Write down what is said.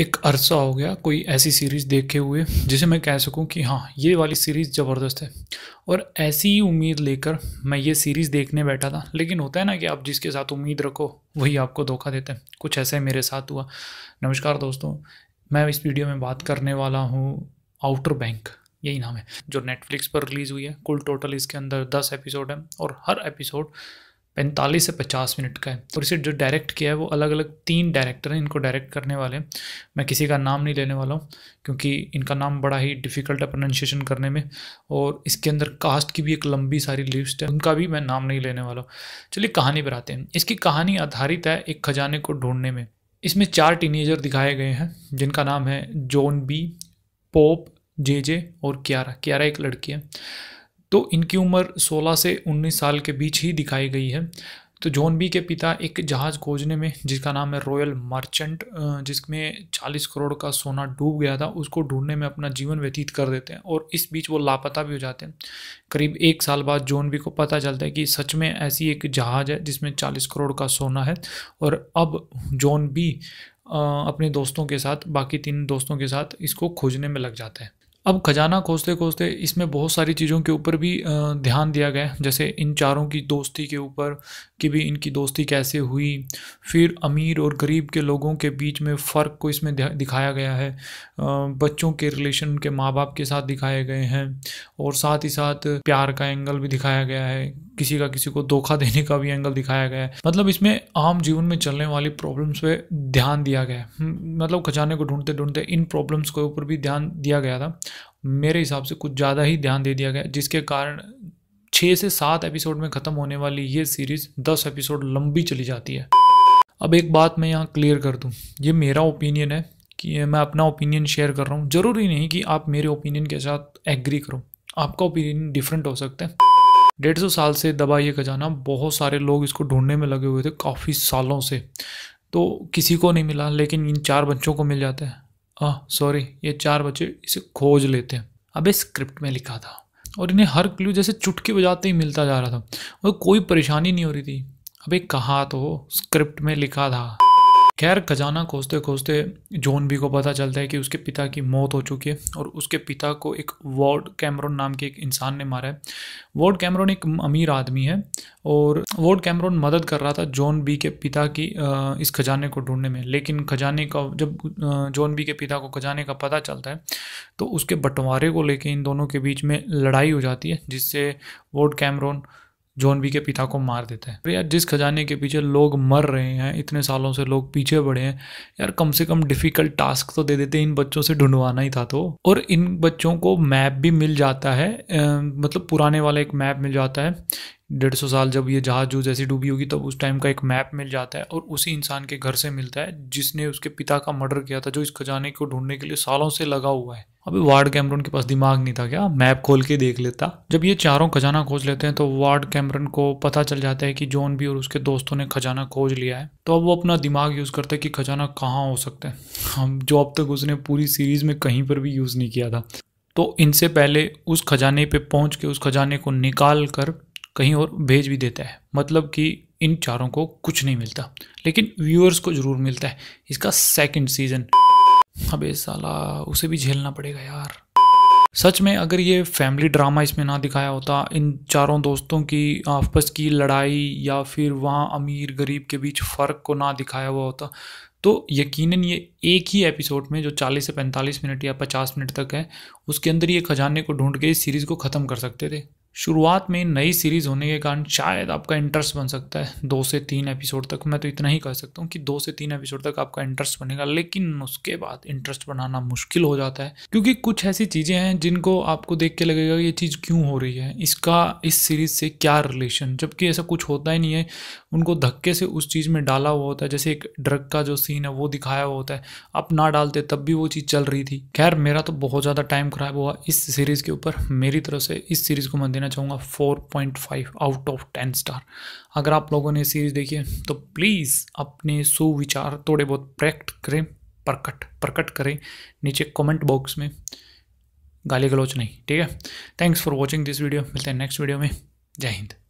एक अरसा हो गया कोई ऐसी सीरीज़ देखे हुए जिसे मैं कह सकूं कि हाँ ये वाली सीरीज़ ज़बरदस्त है और ऐसी ही उम्मीद लेकर मैं ये सीरीज़ देखने बैठा था लेकिन होता है ना कि आप जिसके साथ उम्मीद रखो वही आपको धोखा देते हैं कुछ ऐसा ही मेरे साथ हुआ नमस्कार दोस्तों मैं इस वीडियो में बात करने वाला हूँ आउटर बैंक यही नाम है जो नेटफ्लिक्स पर रिलीज़ हुई है कुल टोटल इसके अंदर दस एपिसोड हैं और हर एपिसोड पैंतालीस से पचास मिनट का है और इसे जो डायरेक्ट किया है वो अलग अलग तीन डायरेक्टर हैं इनको डायरेक्ट करने वाले मैं किसी का नाम नहीं लेने वाला हूँ क्योंकि इनका नाम बड़ा ही डिफ़िकल्ट है प्रोनाउंसिएशन करने में और इसके अंदर कास्ट की भी एक लंबी सारी लिस्ट है उनका भी मैं नाम नहीं लेने वाला चलिए कहानी पर आते हैं इसकी कहानी आधारित है एक खजाने को ढूंढने में इसमें चार टीनेजर दिखाए गए हैं जिनका नाम है John B Pope J J और क्यारा क्यारा एक लड़की है तो इनकी उम्र 16 से 19 साल के बीच ही दिखाई गई है तो जॉन बी के पिता एक जहाज़ खोजने में जिसका नाम है रॉयल मर्चेंट जिसमें 40 करोड़ का सोना डूब गया था उसको ढूंढने में अपना जीवन व्यतीत कर देते हैं और इस बीच वो लापता भी हो जाते हैं करीब एक साल बाद जॉन बी को पता चलता है कि सच में ऐसी एक जहाज़ है जिसमें 40 करोड़ का सोना है और अब जॉन बी अपने दोस्तों के साथ बाकी तीन दोस्तों के साथ इसको खोजने में लग जाता है अब खजाना खोजते खोजते इसमें बहुत सारी चीज़ों के ऊपर भी ध्यान दिया गया जैसे इन चारों की दोस्ती के ऊपर कि भी इनकी दोस्ती कैसे हुई फिर अमीर और गरीब के लोगों के बीच में फ़र्क को इसमें दिखाया गया है बच्चों के रिलेशन उनके माँ बाप के साथ दिखाए गए हैं और साथ ही साथ प्यार का एंगल भी दिखाया गया है किसी का किसी को धोखा देने का भी एंगल दिखाया गया है मतलब इसमें आम जीवन में चलने वाली प्रॉब्लम्स पे ध्यान दिया गया है हम्म, मतलब खजाने को ढूंढते ढूंढते इन प्रॉब्लम्स के ऊपर भी ध्यान दिया गया था मेरे हिसाब से कुछ ज़्यादा ही ध्यान दे दिया गया जिसके कारण छः से सात एपिसोड में ख़त्म होने वाली ये सीरीज़ दस एपिसोड लंबी चली जाती है अब एक बात मैं यहाँ क्लियर कर दूँ ये मेरा ओपिनियन है कि मैं अपना ओपिनियन शेयर कर रहा हूँ ज़रूरी नहीं कि आप मेरे ओपिनियन के साथ एग्री करो आपका ओपिनियन डिफरेंट हो सकता है डेढ़ सौ साल से दबा ये खजाना बहुत सारे लोग इसको ढूंढने में लगे हुए थे काफ़ी सालों से तो किसी को नहीं मिला लेकिन इन चार बच्चों को मिल जाता है आह सॉरी ये चार बच्चे इसे खोज लेते हैं अब स्क्रिप्ट में लिखा था और इन्हें हर क्लू जैसे चुटकी बजाते ही मिलता जा रहा था और कोई परेशानी नहीं हो रही थी अबे कहा तो स्क्रिप्ट में लिखा था खैर खजाना खोजते खोजते जॉन बी को पता चलता है कि उसके पिता की मौत हो चुकी है और उसके पिता को एक वॉर्ड कैमरोन नाम के एक इंसान ने मारा है वॉर्ड कैमरोन एक अमीर आदमी है और वॉर्ड कैमरोन मदद कर रहा था जॉन बी के पिता की इस खजाने को ढूंढने में लेकिन खजाने का जब जॉन बी के पिता को खजाने का पता चलता है तो उसके बंटवारे को लेकर इन दोनों के बीच में लड़ाई हो जाती है जिससे वॉर्ड कैमरोन जॉन बी के पिता को मार देता है यार जिस खजाने के पीछे लोग मर रहे हैं इतने सालों से लोग पीछे बढ़े हैं यार कम से कम डिफिकल्ट टास्क तो दे देते इन बच्चों से ढूंढवाना ही था तो और इन बच्चों को मैप भी मिल जाता है मतलब पुराने वाला एक मैप मिल जाता है डेढ़ सौ साल जब ये जहाज जूज ऐसी डूबी होगी तब उस टाइम का एक मैप मिल जाता है और उसी इंसान के घर से मिलता है जिसने उसके पिता का मर्डर किया था जो इस खजाने को ढूंढने के लिए सालों से लगा हुआ है अभी वार्ड कैमरन के पास दिमाग नहीं था क्या मैप खोल के देख लेता जब ये चारों खजाना खोज लेते हैं तो वार्ड कैमरन को पता चल जाता है कि जॉन भी और उसके दोस्तों ने खजाना खोज लिया है तो अब वो अपना दिमाग यूज़ करता है कि खजाना कहाँ हो सकता है हम जो अब तक उसने पूरी सीरीज़ में कहीं पर भी यूज़ नहीं किया था तो इनसे पहले उस खजाने पे पहुंच के उस खजाने को निकाल कर कहीं और भेज भी देता है मतलब कि इन चारों को कुछ नहीं मिलता लेकिन व्यूअर्स को ज़रूर मिलता है इसका सेकंड सीज़न अबे साला उसे भी झेलना पड़ेगा यार सच में अगर ये फैमिली ड्रामा इसमें ना दिखाया होता इन चारों दोस्तों की आपस की लड़ाई या फिर वहाँ अमीर गरीब के बीच फ़र्क को ना दिखाया हुआ होता तो यकीनन ये एक ही एपिसोड में जो 40 से 45 मिनट या 50 मिनट तक है उसके अंदर ये खजाने को ढूंढ के इस सीरीज़ को ख़त्म कर सकते थे शुरुआत में नई सीरीज़ होने के कारण शायद आपका इंटरेस्ट बन सकता है दो से तीन एपिसोड तक मैं तो इतना ही कह सकता हूँ कि दो से तीन एपिसोड तक आपका इंटरेस्ट बनेगा लेकिन उसके बाद इंटरेस्ट बनाना मुश्किल हो जाता है क्योंकि कुछ ऐसी चीज़ें हैं जिनको आपको देख के लगेगा ये चीज़ क्यों हो रही है इसका इस सीरीज़ से क्या रिलेशन जबकि ऐसा कुछ होता ही नहीं है उनको धक्के से उस चीज़ में डाला हुआ होता है जैसे एक ड्रग का जो सीन है वो दिखाया हुआ होता है अब ना डालते तब भी वो चीज़ चल रही थी खैर मेरा तो बहुत ज़्यादा टाइम ख़राब हुआ इस सीरीज़ के ऊपर मेरी तरफ से इस सीरीज़ को मैं देना चाहूँगा four point five out of ten star अगर आप लोगों ने सीरीज़ देखी है तो प्लीज़ अपने सुविचार थोड़े बहुत प्रैक्ट करें प्रकट प्रकट करें नीचे कमेंट बॉक्स में गाली गलोच नहीं ठीक है thanks for watching this video मिलते हैं नेक्स्ट वीडियो में जय हिंद